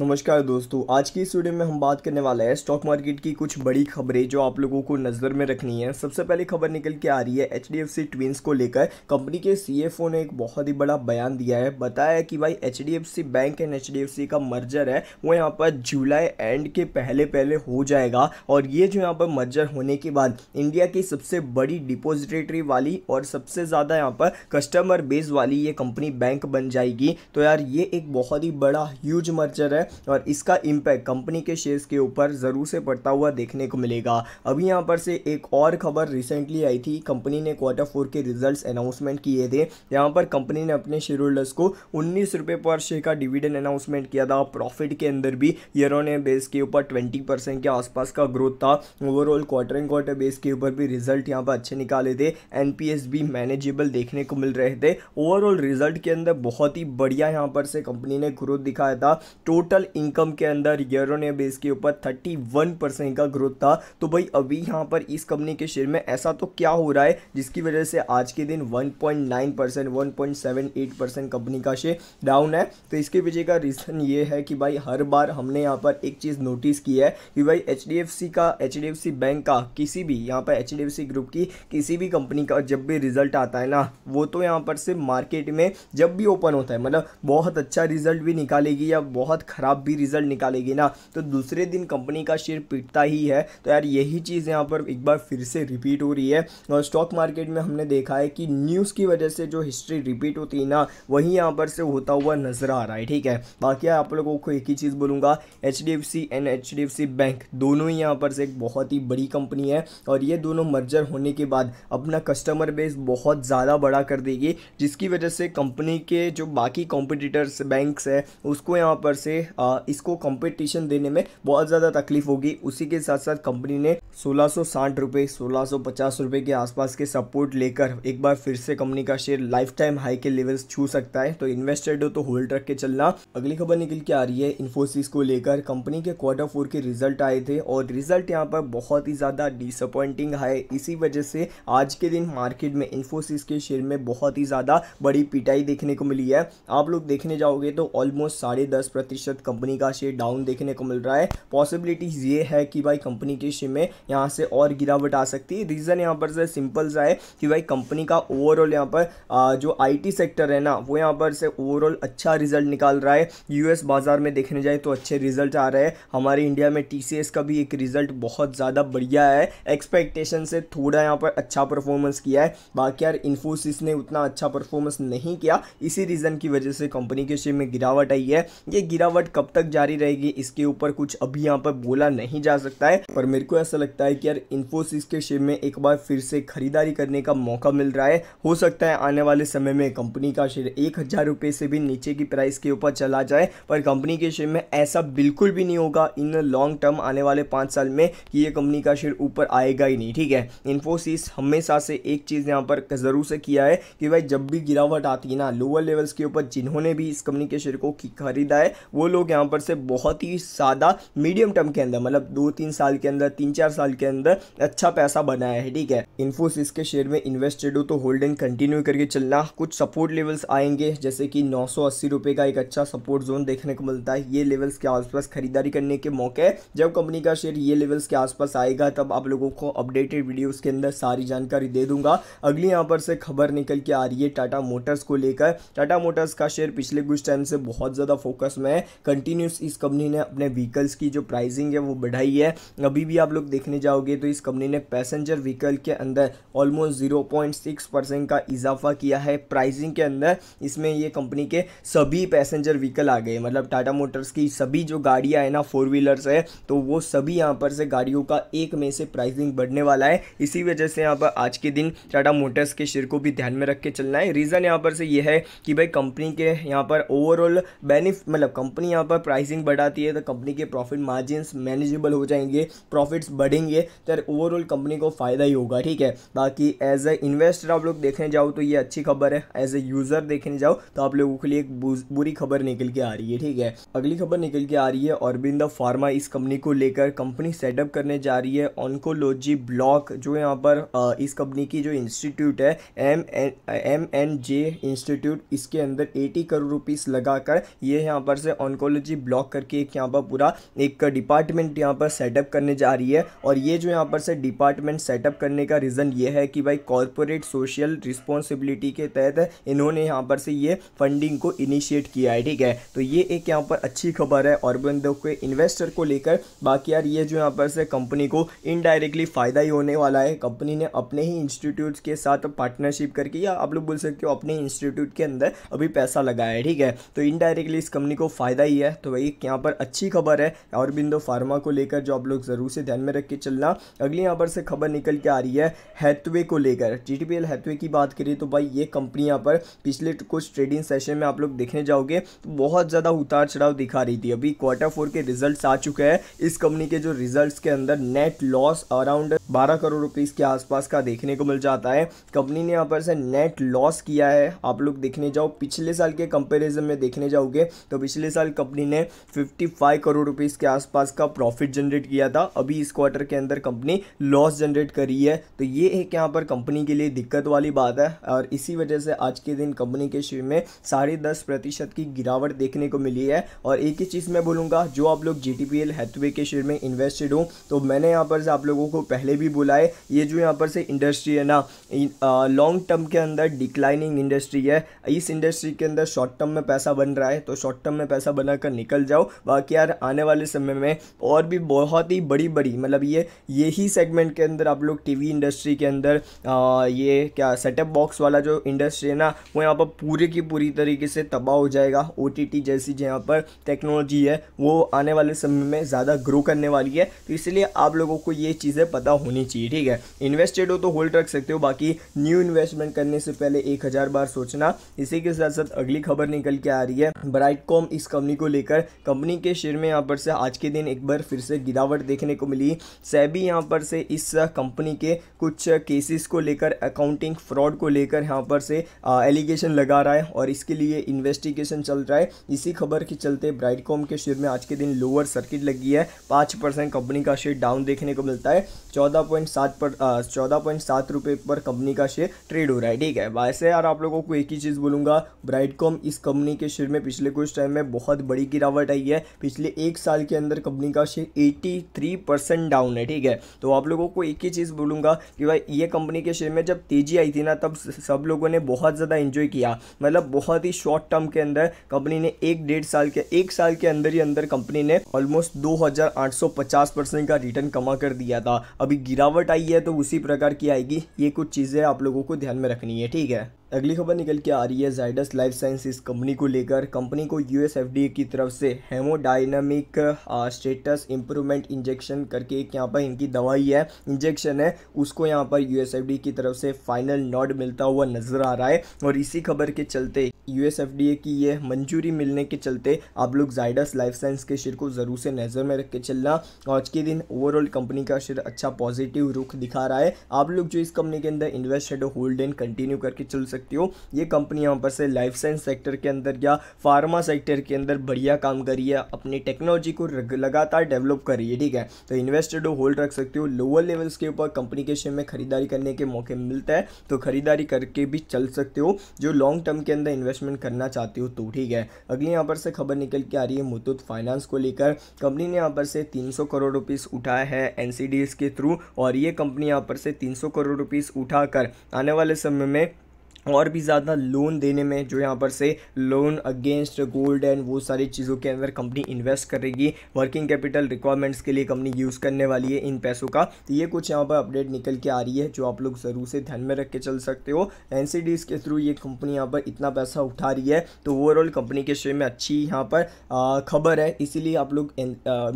नमस्कार दोस्तों आज की इस वीडियो में हम बात करने वाले हैं स्टॉक मार्केट की कुछ बड़ी खबरें जो आप लोगों को नज़र में रखनी है सबसे पहले खबर निकल के आ रही है H D F C twins को लेकर कंपनी के सीएफओ ने एक बहुत ही बड़ा बयान दिया है बताया है कि भाई H D F C bank and H D F C का मर्जर है वो यहाँ पर जुलाई एंड के पहले पहले हो जाएगा और ये जो यहाँ पर मर्जर होने के बाद इंडिया की सबसे बड़ी डिपोजिटरी वाली और सबसे ज़्यादा यहाँ पर कस्टमर बेस वाली ये कंपनी बैंक बन जाएगी तो यार ये एक बहुत ही बड़ा ह्यूज मर्जर है और इसका इम्पैक्ट कंपनी के शेयर्स के ऊपर ज़रूर से पड़ता हुआ देखने को मिलेगा अभी यहाँ पर से एक और खबर रिसेंटली आई थी कंपनी ने क्वार्टर फोर के रिजल्ट अनाउंसमेंट किए थे यहाँ पर कंपनी ने अपने शेयर होल्डर्स को उन्नीस रुपये पर शेयर का डिविडेंड अनाउंसमेंट किया था प्रॉफिट के अंदर भी ईयर ऑन ईयर बेस के ऊपर ट्वेंटी परसेंट के आसपास का ग्रोथ था overall quarter and quarter base के ऊपर भी रिजल्ट यहाँ पर अच्छे निकाले थे एन भी मैनेजेबल देखने को मिल रहे थे ओवरऑल रिजल्ट के अंदर बहुत ही बढ़िया यहाँ पर से कंपनी ने ग्रोथ दिखाया था टोटल टोटल इनकम के अंदर ईयर ऑन ईयर बेस के ऊपर 31 परसेंट का ग्रोथ था तो भाई अभी यहाँ पर इस कंपनी के शेयर में ऐसा तो क्या हो रहा है जिसकी वजह से आज के दिन 1.9 परसेंट वन परसेंट कंपनी का शेयर डाउन है तो इसके पीछे का रीज़न ये है कि भाई हर बार हमने यहाँ पर एक चीज़ नोटिस की है कि भाई एच का एच बैंक का किसी भी यहाँ पर एच ग्रुप की किसी भी कंपनी का जब भी रिजल्ट आता है ना वो तो यहाँ पर सिर्फ मार्केट में जब भी ओपन होता है मतलब बहुत अच्छा रिजल्ट भी निकालेगी या बहुत ख़राब भी रिजल्ट निकालेगी ना तो दूसरे दिन कंपनी का शेयर पिटता ही है तो यार यही चीज़ यहाँ पर एक बार फिर से रिपीट हो रही है और स्टॉक मार्केट में हमने देखा है कि न्यूज़ की वजह से जो हिस्ट्री रिपीट होती है ना वही यहाँ पर से होता हुआ नज़र आ रहा है ठीक है बाकी आप लोगों को एक ही चीज़ बोलूँगा एच एंड एच बैंक दोनों ही यहाँ पर से एक बहुत ही बड़ी कंपनी है और ये दोनों मर्जर होने के बाद अपना कस्टमर बेस बहुत ज़्यादा बड़ा कर देगी जिसकी वजह से कंपनी के जो बाकी कॉम्पिटिटर्स बैंक्स है उसको यहाँ पर से आ, इसको कंपटीशन देने में बहुत ज़्यादा तकलीफ होगी उसी के साथ साथ कंपनी ने सोलह सौ साठ रुपए सोलह सौ पचास के आसपास के सपोर्ट लेकर एक बार फिर से कंपनी का शेयर लाइफ टाइम हाई के लेवल्स छू सकता है तो इन्वेस्टेड हो तो होल्ड रख के चलना अगली खबर निकल के आ रही है इन्फोसिस को लेकर कंपनी के क्वार्टर फोर के रिजल्ट आए थे और रिजल्ट यहाँ पर बहुत ही ज़्यादा डिसअपॉइंटिंग है इसी वजह से आज के दिन मार्केट में इन्फोसिस के शेयर में बहुत ही ज़्यादा बड़ी पिटाई देखने को मिली है आप लोग देखने जाओगे तो ऑलमोस्ट साढ़े दस प्रतिशत शायद कंपनी का शेयर डाउन देखने को मिल रहा है पॉसिबिलिटीज़ ये है कि भाई कंपनी के शेयर में यहाँ से और गिरावट आ सकती है रीज़न यहाँ पर से सिंपल सा है कि भाई कंपनी का ओवरऑल यहाँ पर जो आई सेक्टर है ना वो यहाँ पर से ओवरऑल अच्छा रिजल्ट निकाल रहा है यूएस बाज़ार में देखने जाए तो अच्छे रिजल्ट आ रहे हैं हमारे इंडिया में टीसीएस का भी एक रिजल्ट बहुत ज़्यादा बढ़िया है एक्सपेक्टेशन से थोड़ा यहाँ पर अच्छा परफॉर्मेंस किया है बाकी यार इन्फोसिस ने उतना अच्छा परफॉर्मेंस नहीं किया इसी रीज़न की वजह से कंपनी के शेयर में गिरावट आई है ये गिरावट कटघट कब तक जारी रहेगी इसके ऊपर कुछ अभी यहाँ पर बोला नहीं जा सकता है पर मेरे को ऐसा लगता है कि यार इन्फोसिस के शेयर में एक बार फिर से खरीदारी करने का मौका मिल रहा है हो सकता है आने वाले समय में कंपनी का शेयर एक हज़ार रुपये से भी नीचे की प्राइस के ऊपर चला जाए पर कंपनी के शेयर में ऐसा बिल्कुल भी नहीं होगा इन लॉन्ग टर्म आने वाले पाँच साल में कि ये कंपनी का शेयर ऊपर आएगा ही नहीं ठीक है इन्फोसिस हमेशा से एक चीज़ यहाँ पर ज़रूर से किया है कि भाई जब भी गिरावट आती है ना लोअर लेवल्स के ऊपर जिन्होंने भी इस कंपनी के शेयर को खरीदा है वो लोग लोग यहाँ पर से बहुत ही ज़्यादा मीडियम टर्म के अंदर मतलब दो तीन साल के अंदर तीन चार साल के अंदर अच्छा पैसा बनाया है ठीक है इन्फोसिस के शेयर में इन्वेस्टेड हो तो होल्डिंग कंटिन्यू करके चलना कुछ सपोर्ट लेवल्स आएंगे जैसे कि नौ रुपए का एक अच्छा सपोर्ट जोन देखने को मिलता है ये लेवल्स के आसपास खरीदारी करने के मौके जब कंपनी का शेयर ये लेवल्स के आसपास आएगा तब आप लोगों को अपडेटेड वीडियोस के अंदर सारी जानकारी दे दूंगा अगली यहाँ पर से खबर निकल के आ रही है टाटा मोटर्स को लेकर टाटा मोटर्स का शेयर पिछले कुछ टाइम से बहुत ज़्यादा फोकस में है कंटिन्यूस इस कंपनी ने अपने व्हीकल्स की जो प्राइसिंग है वो बढ़ाई है अभी भी आप लोग देखने जाओगे तो इस कंपनी ने पैसेंजर व्हीकल के अंदर almost zero point six percent का इजाफा किया है प्राइसिंग के अंदर इसमें ये कंपनी के सभी पैसेंजर व्हीकल आ गए मतलब टाटा मोटर्स की सभी जो गाड़ियाँ हैं ना फोर व्हीलर्स है तो वो सभी यहाँ पर से गाड़ियों का एक में से प्राइसिंग बढ़ने वाला है इसी वजह से यहाँ पर आज के दिन टाटा मोटर्स के शेयर को भी ध्यान में रख के चलना है रीज़न यहाँ पर से ये है कि भाई कंपनी के यहाँ पर ओवरऑल बेनिफ मतलब कंपनी यहाँ पर प्राइसिंग बढ़ाती है तो कंपनी के प्रॉफिट मार्जिनस मैनेजेबल हो जाएंगे प्रॉफिट्स बढ़ेंगे तो ओवरऑल कंपनी को फ़ायदा ही होगा ठीक है बाकी एज ए इन्वेस्टर आप लोग देखने जाओ तो ये अच्छी खबर है एज ए यूज़र देखने जाओ तो आप लोगों के लिए एक बुरी खबर निकल के आ रही है ठीक है अगली खबर निकल के आ रही है औरबिंदा फार्मा इस कंपनी को लेकर कंपनी सेटअप करने जा रही है ऑनकोलॉजी ब्लॉक जो यहाँ पर इस कंपनी की जो इंस्टीट्यूट है M N M N J institute इसके अंदर 80 करोड़ रुपीस लगाकर ये यहाँ पर से ऑनको साइकोलॉजी ब्लॉक करके एक यहाँ पर पूरा एक डिपार्टमेंट यहाँ पर सेटअप करने जा रही है और ये जो यहाँ पर से डिपार्टमेंट सेटअप करने का रीज़न ये है कि भाई कॉरपोरेट सोशल रिस्पॉन्सिबिलिटी के तहत इन्होंने यहाँ पर से ये फंडिंग को इनिशिएट किया है ठीक है तो ये एक यहाँ पर अच्छी खबर है औरबिंदो के इन्वेस्टर को लेकर बाकी यार ये जो यहाँ पर से कंपनी को इनडायरेक्टली फ़ायदा ही होने वाला है कंपनी ने अपने ही इंस्टीट्यूट के साथ पार्टनरशिप करके या आप लोग बोल सकते हो अपने इंस्टीट्यूट के अंदर अभी पैसा लगाया है ठीक है तो इनडायरेक्टली इस कंपनी को फ़ायदा ही है तो वही यहाँ पर अच्छी खबर है औरबिंदो फार्मा को लेकर जो आप लोग ज़रूर से ध्यान में रख के चलना अगली यहाँ पर से खबर निकल के आ रही है हैथवे को लेकर G T P L Hathway की बात करिए तो भाई ये कंपनी यहाँ पर पिछले कुछ ट्रेडिंग सेशन में आप लोग देखने जाओगे तो बहुत ज़्यादा उतार चढ़ाव दिखा रही थी अभी क्वार्टर फोर के रिजल्ट आ चुके हैं इस कंपनी के जो रिजल्ट के अंदर नेट लॉस अराउंड बारह करोड़ रुपीज़ के आसपास का देखने को मिल जाता है कंपनी ने यहाँ पर से नेट लॉस किया है आप लोग देखने जाओ पिछले साल के कंपेरिजन में देखने जाओगे तो पिछले साल कंपनी ने 55 करोड़ रुपीस के आसपास का प्रॉफिट जनरेट किया था अभी इस क्वार्टर के अंदर कंपनी लॉस जनरेट करी है तो ये एक यहाँ पर कंपनी के लिए दिक्कत वाली बात है और इसी वजह से आज के दिन कंपनी के शेयर में साढ़े दस प्रतिशत की गिरावट देखने को मिली है और एक ही चीज़ मैं बोलूँगा जो आप लोग जी टी के शेयर में इन्वेस्टेड हूँ तो मैंने यहाँ पर से आप लोगों को पहले भी बुलाए ये जो यहाँ पर से इंडस्ट्री है ना लॉन्ग टर्म के अंदर डिक्लाइनिंग इंडस्ट्री है इस इंडस्ट्री के अंदर शॉर्ट टर्म में पैसा बन रहा है तो शॉर्ट टर्म में पैसा बन बना कर निकल जाओ बाकी यार आने वाले समय में और भी बहुत ही बड़ी बड़ी मतलब ये यही सेगमेंट के अंदर आप लोग टीवी इंडस्ट्री के अंदर आ, ये क्या सेटअप बॉक्स वाला जो इंडस्ट्री है ना वो यहाँ पर पूरे की पूरी तरीके से तबाह हो जाएगा ओ जैसी जहाँ पर टेक्नोलॉजी है वो आने वाले समय में ज़्यादा ग्रो करने वाली है तो इसलिए आप लोगों को ये चीज़ें पता होनी चाहिए ठीक है इन्वेस्टेड हो तो होल्ड रख सकते हो बाकी न्यू इन्वेस्टमेंट करने से पहले एक हज़ार बार सोचना इसी के साथ साथ अगली खबर निकल के आ रही है ब्राइटकॉम इस कंपनी को लेकर कंपनी के शेयर में यहाँ पर से आज के दिन एक बार फिर से गिरावट देखने को मिली सैबी यहाँ पर से इस कंपनी के कुछ केसेस को लेकर अकाउंटिंग फ्रॉड को लेकर यहाँ पर से एलिगेशन लगा रहा है और इसके लिए इन्वेस्टिगेशन चल रहा है इसी खबर के चलते ब्राइटकॉम के शेयर में आज के दिन लोअर सर्किट लगी है पाँच कंपनी का शेयर डाउन देखने को मिलता है चौदह पर चौदह रुपए पर कंपनी का शेयर ट्रेड हो रहा है ठीक है वैसे यार आप लोगों को एक ही चीज़ बोलूंगा ब्राइटकॉम इस कंपनी के शेयर में पिछले कुछ टाइम में बहुत बड़ी गिरावट आई है पिछले एक साल के अंदर कंपनी का share eighty three percent down है ठीक है तो आप लोगों को एक ही चीज़ बोलूँगा कि भाई ये कंपनी के शेयर में जब तेज़ी आई थी ना तब सब लोगों ने बहुत ज़्यादा इन्जॉय किया मतलब बहुत ही शॉर्ट टर्म के अंदर कंपनी ने एक डेढ़ साल के एक साल के अंदर ही अंदर कंपनी ने ऑलमोस्ट 2850 परसेंट का रिटर्न कमा कर दिया था अभी गिरावट आई है तो उसी प्रकार की आएगी ये कुछ चीज़ें आप लोगों को ध्यान में रखनी है ठीक है अगली खबर निकल के आ रही है जाइडस लाइफ साइंसिस कंपनी को लेकर कंपनी को यूएस एफडीए की तरफ से हेमोडाइनमिक स्टेटस इम्प्रूवमेंट इंजेक्शन करके एक यहाँ पर इनकी दवाई है इंजेक्शन है उसको यहाँ पर एफ डी की तरफ से फाइनल नॉट मिलता हुआ नजर आ रहा है और इसी खबर के चलते यूएसएफडीए की ये मंजूरी मिलने के चलते आप लोग जाइडस लाइफ साइंस के शेयर को ज़रूर से नज़र में रख के चलना आज के दिन ओवरऑल कंपनी का शेयर अच्छा पॉजिटिव रुख दिखा रहा है आप लोग जो इस कंपनी के अंदर इन्वेस्टेड होल्ड एंड कंटिन्यू करके चल सकते हो ये कंपनी यहाँ पर से लाइफ साइंस सेक्टर के अंदर या फार्मा सेक्टर के अंदर बढ़िया काम रही है अपनी टेक्नोलॉजी को लगातार डेवलप कर रही है ठीक है तो इन्वेस्टेड हो होल्ड रख सकते हो लोअर लेवल्स के ऊपर कंपनी के शेयर में खरीदारी करने के मौके मिलता है तो खरीदारी करके भी चल सकते हो जो लॉन्ग टर्म के अंदर इन्वेस्ट इन्वेस्टमेंट करना चाहते हो तो ठीक है अगली यहाँ पर से खबर निकल के आ रही है मुथूट फाइनेंस को लेकर कंपनी ने यहाँ पर से 300 करोड़ रुपीस उठाया है एन के थ्रू और ये कंपनी यहाँ पर से 300 करोड़ रुपीस उठाकर आने वाले समय में और भी ज़्यादा लोन देने में जो यहाँ पर से लोन अगेंस्ट गोल्ड एंड वो सारी चीज़ों के अंदर कंपनी इन्वेस्ट करेगी वर्किंग कैपिटल रिक्वायरमेंट्स के लिए कंपनी यूज़ करने वाली है इन पैसों का तो ये कुछ यहाँ पर अपडेट निकल के आ रही है जो आप लोग ज़रूर से ध्यान में रख के चल सकते हो एन के थ्रू ये कंपनी यहाँ पर इतना पैसा उठा रही है तो ओवरऑल कंपनी के शेयर में अच्छी यहाँ पर खबर है इसीलिए आप लोग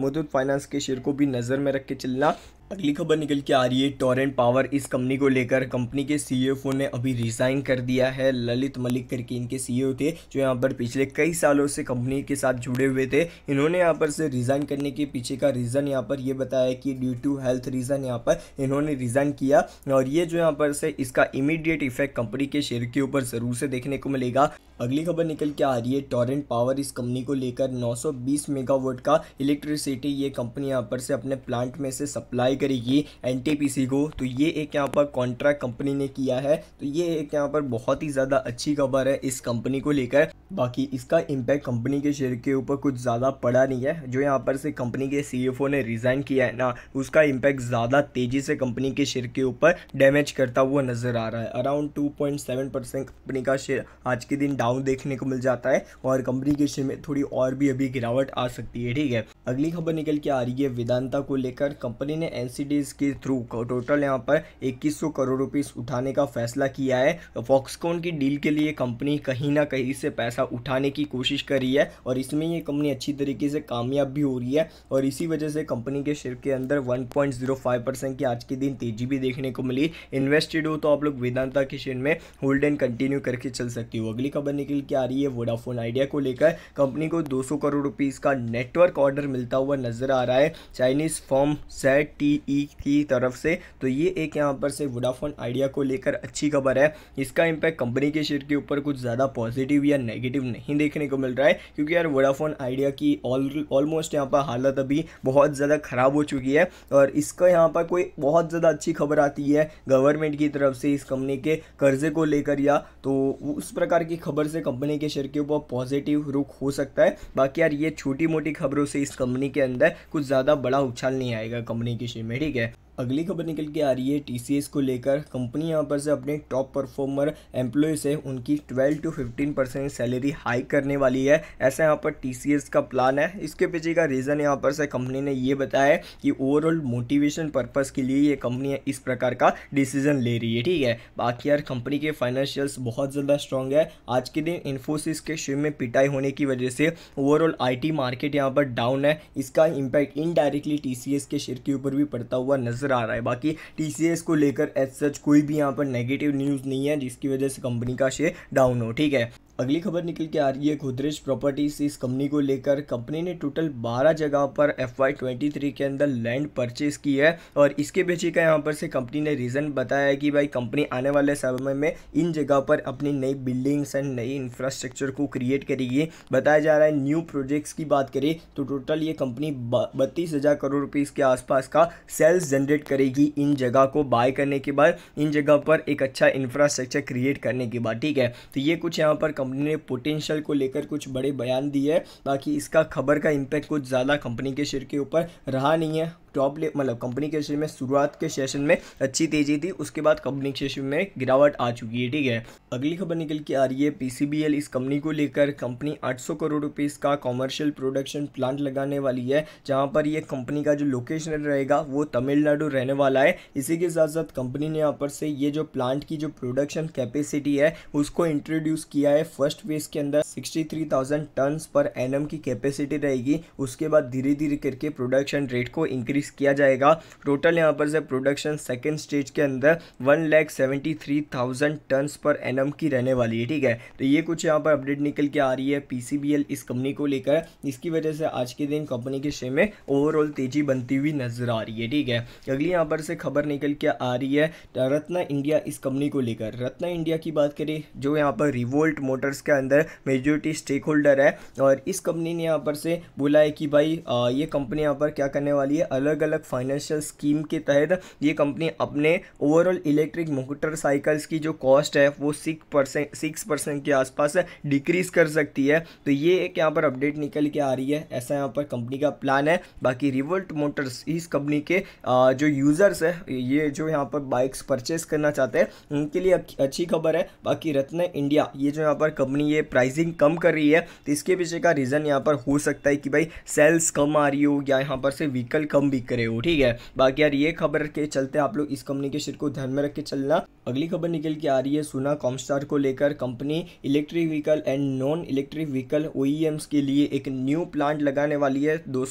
मुथूट फाइनेंस के शेयर को भी नज़र में रख के चलना अगली खबर निकल के आ रही है टोरेंट पावर इस कंपनी को लेकर कंपनी के सीईओ e ने अभी रिज़ाइन कर दिया है ललित मलिक करके इनके सीईओ e थे जो यहाँ पर पिछले कई सालों से कंपनी के साथ जुड़े हुए थे इन्होंने यहाँ पर से रिज़ाइन करने के पीछे का रीज़न यहाँ पर ये बताया कि ड्यू टू हेल्थ रीज़न यहाँ पर इन्होंने रिज़ाइन किया और ये जो यहाँ पर से इसका इमीडिएट इफेक्ट कंपनी के शेयर के ऊपर ज़रूर से देखने को मिलेगा अगली खबर निकल के आ रही है टॉरेंट पावर इस कंपनी को लेकर नौ मेगावाट का इलेक्ट्रिसिटी ये कंपनी यहाँ पर से अपने प्लांट में से सप्लाई करेगी एन को तो ये एक यहाँ पर कॉन्ट्रैक्ट कंपनी ने किया है तो ये एक यहाँ पर बहुत ही ज़्यादा अच्छी खबर है इस कंपनी को लेकर बाकी इसका इम्पैक्ट कंपनी के शेयर के ऊपर कुछ ज़्यादा पड़ा नहीं है जो यहाँ पर से कंपनी के सी e ने रिज़ाइन किया है ना उसका इम्पैक्ट ज़्यादा तेज़ी से कंपनी के शेयर के ऊपर डैमेज करता हुआ नज़र आ रहा है अराउंड टू कंपनी का शेयर आज के दिन डाउन देखने को मिल जाता है और कंपनी के शेयर में थोड़ी और भी अभी गिरावट आ सकती है ठीक है अगली खबर निकल के आ रही है वेदांता को लेकर कंपनी ने एन सब्सिडीज़ के थ्रू टोटल यहाँ पर 2100 करोड़ रुपीस उठाने का फैसला किया है फॉक्सकॉन की डील के लिए कंपनी कहीं ना कहीं से पैसा उठाने की कोशिश कर रही है और इसमें ये कंपनी अच्छी तरीके से कामयाब भी हो रही है और इसी वजह से कंपनी के शेयर के अंदर 1.05 परसेंट की आज के दिन तेजी भी देखने को मिली इन्वेस्टेड हो तो आप लोग वेदांता के शेयर में होल्ड एंड कंटिन्यू करके चल सकती हो अगली खबर निकल के आ रही है वोडाफोन आइडिया को लेकर कंपनी को दो करोड़ रुपीज़ का नेटवर्क ऑर्डर मिलता हुआ नजर आ रहा है Chinese firm set T E e e की तरफ से तो ये एक यहाँ पर से वोडाफोन आइडिया को लेकर अच्छी खबर है इसका इम्पैक्ट कंपनी के शेयर के ऊपर कुछ ज़्यादा पॉजिटिव या नेगेटिव नहीं देखने को मिल रहा है क्योंकि यार वोडाफोन आइडिया की ऑलमोस्ट यहाँ पर हालत अभी बहुत ज़्यादा ख़राब हो चुकी है और इसका यहाँ पर कोई बहुत ज़्यादा अच्छी खबर आती है गवर्नमेंट की तरफ से इस कंपनी के कर्जे को लेकर या तो उस प्रकार की खबर से कंपनी के शेयर के ऊपर पॉजिटिव रुख हो सकता है बाकी यार ये छोटी मोटी खबरों से इस कंपनी के अंदर कुछ ज़्यादा बड़ा उछाल नहीं आएगा कंपनी के शेयर रेमेडी है अगली खबर निकल के आ रही है टीसीएस को लेकर कंपनी यहाँ पर से अपने टॉप परफॉर्मर एम्प्लॉय है उनकी 12 टू 15 परसेंट सैलरी हाइक करने वाली है ऐसा यहाँ पर टीसीएस का प्लान है इसके पीछे का रीज़न यहाँ पर से कंपनी ने ये बताया कि ओवरऑल मोटिवेशन पर्पज़ के लिए ये कंपनी इस प्रकार का डिसीजन ले रही है ठीक है बाकी यार कंपनी के फाइनेंशियल्स बहुत ज़्यादा स्ट्रॉन्ग है आज के दिन इन्फोसिस के शेयर में पिटाई होने की वजह से ओवरऑल टी मार्केट यहाँ पर डाउन है इसका इम्पैक्ट इनडायरेक्टली टीसीएस के शेयर के ऊपर भी पड़ता हुआ नजर नज़र आ रहा है बाकी टी को लेकर एज सच कोई भी यहाँ पर नेगेटिव न्यूज़ नहीं है जिसकी वजह से कंपनी का शेयर डाउन हो ठीक है अगली खबर निकल के आ रही है गोदरेज प्रॉपर्टीज इस कंपनी को लेकर कंपनी ने टोटल 12 जगह पर एफ वाई ट्वेंटी थ्री के अंदर लैंड परचेज की है और इसके पीछे का यहाँ पर से कंपनी ने रीज़न बताया है कि भाई कंपनी आने वाले समय में इन जगह पर अपनी नई बिल्डिंग्स एंड नई इंफ्रास्ट्रक्चर को क्रिएट करेगी बताया जा रहा है न्यू प्रोजेक्ट्स की बात करें तो टोटल ये कंपनी बत्तीस हज़ार करोड़ रुपये के आसपास का सेल्स जनरेट करेगी इन जगह को बाय करने के बाद इन जगह पर एक अच्छा इंफ्रास्ट्रक्चर क्रिएट करने के बाद ठीक है तो ये कुछ यहाँ पर कंपनी कंपनी ने पोटेंशियल को लेकर कुछ बड़े बयान दिए है बाकी इसका खबर का इम्पैक्ट कुछ ज़्यादा कंपनी के शेयर के ऊपर रहा नहीं है टॉप ले मतलब कंपनी के सेशन में शुरुआत के सेशन में अच्छी तेजी थी उसके बाद कंपनी के सेशन में गिरावट आ चुकी है ठीक है अगली खबर निकल के आ रही है पीसीबीएल इस कंपनी को लेकर कंपनी 800 करोड़ रुपीस का कॉमर्शियल प्रोडक्शन प्लांट लगाने वाली है जहां पर यह कंपनी का जो लोकेशन रहेगा वो तमिलनाडु रहने वाला है इसी के साथ साथ कंपनी ने यहाँ पर से ये जो प्लांट की जो प्रोडक्शन कैपेसिटी है उसको इंट्रोड्यूस किया है फर्स्ट फेज के अंदर सिक्सटी टन पर एन की कैपेसिटी रहेगी उसके बाद धीरे धीरे करके प्रोडक्शन रेट को इंक्रीज इंक्रीज़ किया जाएगा टोटल यहाँ पर से प्रोडक्शन सेकेंड स्टेज के अंदर one lakh seventy three thousand tons per annum की रहने वाली है ठीक है तो ये कुछ यहाँ पर अपडेट निकल के आ रही है पी इस कंपनी को लेकर जिसकी वजह से आज के दिन कंपनी के शेयर में ओवरऑल तेजी बनती हुई नजर आ रही है ठीक है अगली यहाँ पर से खबर निकल के आ रही है रत्ना इंडिया इस कंपनी को लेकर रत्ना इंडिया की बात करें जो यहाँ पर रिवोल्ट मोटर्स के अंदर मेजोरिटी स्टेक होल्डर है और इस कंपनी ने यहाँ पर से बोला है कि भाई आ, ये कंपनी यहाँ पर क्या करने वाली है अलग अलग अलग फाइनेंशियल स्कीम के तहत ये कंपनी अपने ओवरऑल इलेक्ट्रिक मोटरसाइकिल्स की जो कॉस्ट है वो सिक्स परसेंट सिक्स परसेंट के आसपास डिक्रीज कर सकती है तो ये एक यहाँ पर अपडेट निकल के आ रही है ऐसा यहाँ पर कंपनी का प्लान है बाकी रिवोल्ट मोटर्स इस कंपनी के जो यूज़र्स है ये जो यहाँ पर बाइक्स परचेस करना चाहते हैं उनके लिए अच्छी खबर है बाकी रत्न इंडिया ये जो यहाँ पर कंपनी ये प्राइसिंग कम कर रही है तो इसके पीछे का रीज़न यहाँ पर हो सकता है कि भाई सेल्स कम आ रही हो या यहाँ पर से व्हीकल कम भी क्लिक करे हो ठीक है बाकी यार ये खबर के चलते आप लोग इस शेयर को ध्यान में रख के चलना अगली खबर निकल के आ रही है सुना कॉमस्टार को लेकर company electric vehicle and non electric vehicle ओ के लिए एक न्यू प्लांट लगाने वाली है दो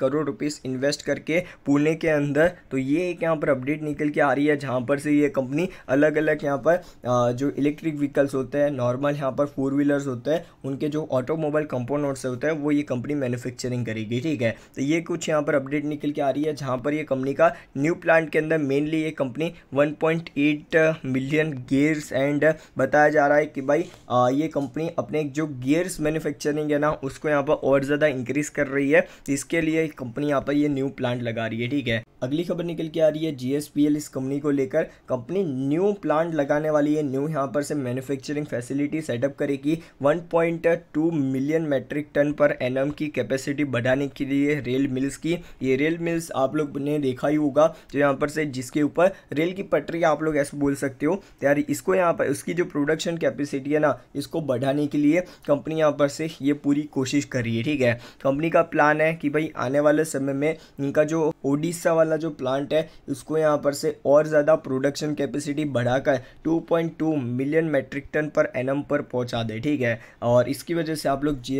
करोड़ रुपीस इन्वेस्ट करके पुणे के अंदर तो ये एक यहाँ पर अपडेट निकल के आ रही है जहाँ पर से ये कंपनी अलग अलग यहाँ पर जो इलेक्ट्रिक व्हीकल्स होते हैं नॉर्मल यहाँ पर फोर व्हीलर्स होते हैं उनके जो ऑटोमोबाइल कंपोनेंट्स होते हैं वो ये कंपनी मैन्युफैक्चरिंग करेगी ठीक है तो ये कुछ यहाँ पर अपडेट निकल के आ रही है जहाँ पर ये कंपनी का न्यू प्लांट के अंदर मेनली ये कंपनी 1.8 मिलियन गियर्स एंड बताया जा रहा है कि भाई आ, ये कंपनी अपने जो गियर्स मैन्युफैक्चरिंग है ना उसको यहाँ पर और ज़्यादा इंक्रीज़ कर रही है इसके लिए कंपनी यहाँ पर ये न्यू प्लांट लगा रही है ठीक है अगली खबर निकल के आ रही है जीएसपीएल इस कंपनी को लेकर कंपनी न्यू प्लांट लगाने वाली है न्यू यहाँ पर से मैन्युफैक्चरिंग फैसिलिटी सेटअप करेगी 1.2 million metric ton per annum की कैपेसिटी बढ़ाने के लिए रेल मिल्स की ये रेल मिल्स आप लोग ने देखा ही होगा जो यहाँ पर से जिसके ऊपर रेल की पटरी आप लोग ऐसे बोल सकते हो यार इसको यहाँ पर उसकी जो प्रोडक्शन कैपेसिटी है ना इसको बढ़ाने के लिए कंपनी यहाँ पर से ये पूरी कोशिश कर रही है ठीक है कंपनी का प्लान है कि भाई आने वाले समय में इनका जो ओडिशा वाला वाला जो प्लांट है उसको यहाँ पर से और ज़्यादा प्रोडक्शन कैपेसिटी बढ़ाकर 2.2 million metric ton per annum पर पहुँचा दे ठीक है और इसकी वजह से आप लोग जी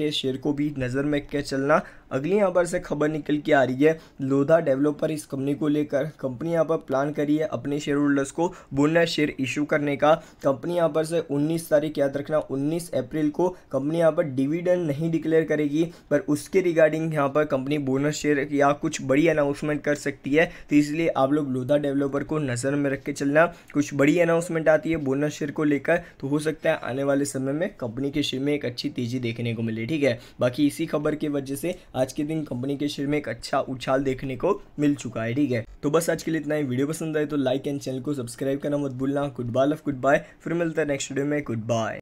के शेयर को भी नज़र में के चलना अगली यहाँ पर से खबर निकल के आ रही है लोधा डेवलपर इस कंपनी को लेकर कंपनी यहाँ पर प्लान करी है अपने शेयर होल्डर्स को बोनस शेयर इशू करने का कंपनी यहाँ पर से 19 तारीख याद रखना 19 अप्रैल को कंपनी यहाँ पर डिविडेंड नहीं डिक्लेयर करेगी पर उसके रिगार्डिंग यहाँ पर कंपनी बोनस शेयर या कुछ बड़ी अनाउंसमेंट कर सकती है तो इसलिए आप लोग लोधा डेवलपर को नज़र में रख के चलना कुछ बड़ी अनाउंसमेंट आती है बोनस शेयर को लेकर तो हो सकता है आने वाले समय में कंपनी के शेयर में एक अच्छी तेज़ी देखने को मिले ठीक है बाकी इसी खबर की वजह से आज के दिन कंपनी के शेयर में एक अच्छा उछाल देखने को मिल चुका है ठीक है तो बस आज के लिए इतना ही वीडियो पसंद आए तो लाइक एंड चैनल को सब्सक्राइब करना मत भूलना good bye love good bye फिर मिलता है नेक्स्ट वीडियो में गुड बाय